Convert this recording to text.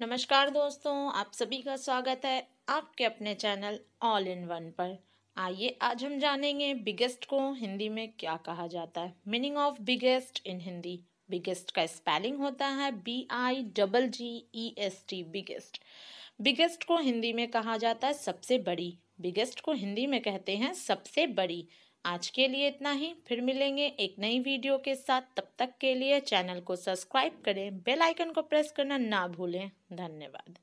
नमस्कार दोस्तों आप सभी का स्वागत है आपके अपने चैनल ऑल इन वन पर आइए आज हम जानेंगे बिगेस्ट को हिंदी में क्या कहा जाता है meaning of biggest in Hindi biggest का स्पेलिंग होता है B I double G E S T biggest biggest को हिंदी में कहा जाता है सबसे बड़ी बिगेस्ट को हिंदी में कहते हैं सबसे बड़ी आज के लिए इतना ही फिर मिलेंगे एक नई वीडियो के साथ तब तक के लिए चैनल को सब्सक्राइब करें बेल आइकन को प्रेस करना ना भूलें धन्यवाद